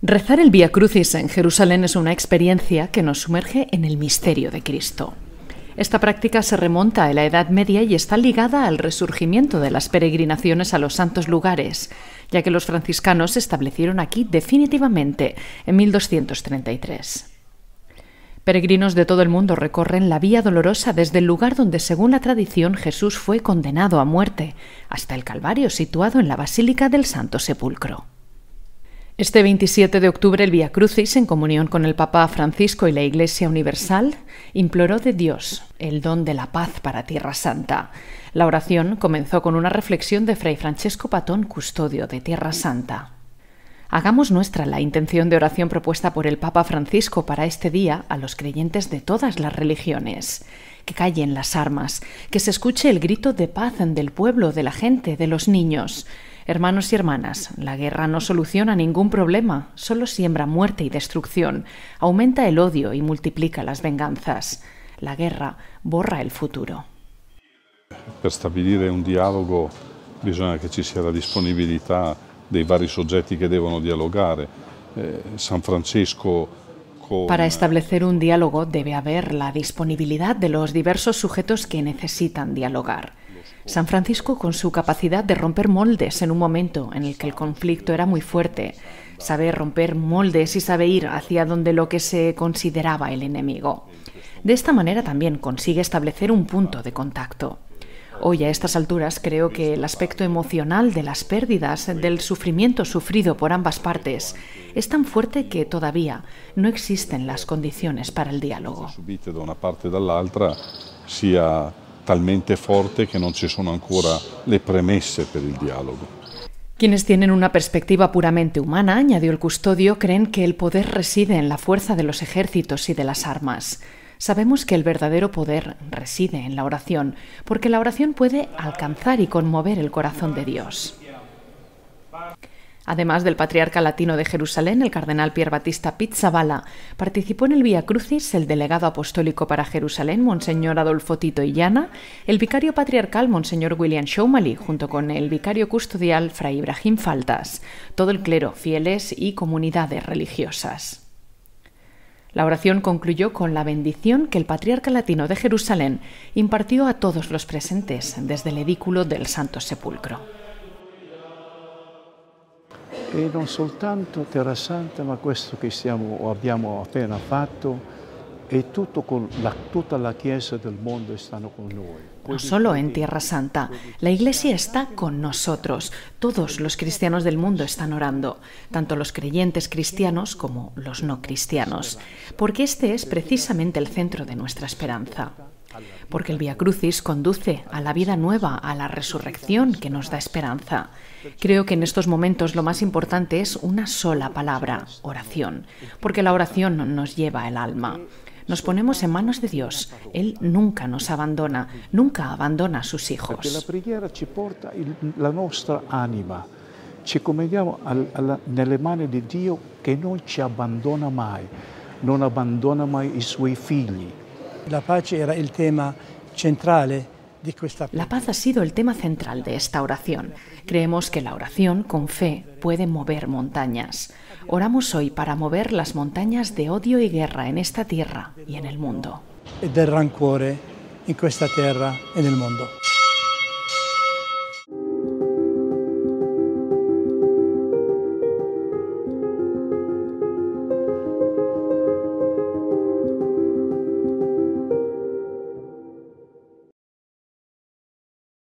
Rezar el Vía Crucis en Jerusalén es una experiencia que nos sumerge en el misterio de Cristo. Esta práctica se remonta a la Edad Media y está ligada al resurgimiento de las peregrinaciones a los santos lugares, ya que los franciscanos se establecieron aquí definitivamente en 1233. Peregrinos de todo el mundo recorren la Vía Dolorosa desde el lugar donde, según la tradición, Jesús fue condenado a muerte, hasta el Calvario situado en la Basílica del Santo Sepulcro. Este 27 de octubre el Vía Crucis, en comunión con el Papa Francisco y la Iglesia Universal, imploró de Dios el don de la paz para Tierra Santa. La oración comenzó con una reflexión de Fray Francesco Patón, custodio de Tierra Santa. Hagamos nuestra la intención de oración propuesta por el Papa Francisco para este día a los creyentes de todas las religiones. Que callen las armas, que se escuche el grito de paz en del pueblo, de la gente, de los niños. Hermanos y hermanas, la guerra no soluciona ningún problema, solo siembra muerte y destrucción, aumenta el odio y multiplica las venganzas. La guerra borra el futuro. Para establecer un diálogo, bisogna che ci sia la disponibilità dei vari soggetti che devono dialogare. Eh, San Francesco Para establecer un diálogo debe haber la disponibilidad de los diversos sujetos que necesitan dialogar. San Francisco, con su capacidad de romper moldes en un momento en el que el conflicto era muy fuerte, sabe romper moldes y sabe ir hacia donde lo que se consideraba el enemigo. De esta manera también consigue establecer un punto de contacto. Hoy a estas alturas creo que el aspecto emocional de las pérdidas, del sufrimiento sufrido por ambas partes, es tan fuerte que todavía no existen las condiciones para el diálogo. talmente le Quienes tienen una perspectiva puramente humana, añadió el custodio, creen que el poder reside en la fuerza de los ejércitos y de las armas. Sabemos que el verdadero poder reside en la oración, porque la oración puede alcanzar y conmover el corazón de Dios. Además del patriarca latino de Jerusalén, el cardenal Pier Batista Pizzaballa, participó en el Via Crucis el delegado apostólico para Jerusalén, Monseñor Adolfo Tito Illana, el vicario patriarcal, Monseñor William Showmalley, junto con el vicario custodial, Fray Ibrahim Faltas, todo el clero, fieles y comunidades religiosas. La oración concluyó con la bendición que el patriarca latino de Jerusalén impartió a todos los presentes desde el edículo del Santo Sepulcro. E e la del con nosotros... No solo en Tierra Santa, la Iglesia está con nosotros. Todos los cristianos del mundo están orando, tanto los creyentes cristianos como los no cristianos, porque este es precisamente el centro de nuestra esperanza. Porque el Via Crucis conduce a la vida nueva, a la resurrección que nos da esperanza. Creo que en estos momentos lo más importante es una sola palabra, oración, porque la oración nos lleva el alma. Nos ponemos en manos de Dios. Él nunca nos abandona, nunca abandona a sus hijos. la nostra anima. ci commendiamo al, en nelle mani di Dio che non ci abbandona mai, non abbandona mai i suoi figli. La pace era il tema centrale la paz ha sido el tema central de esta oración. Creemos que la oración con fe puede mover montañas. Oramos hoy para mover las montañas de odio y guerra en esta tierra y en el mundo. E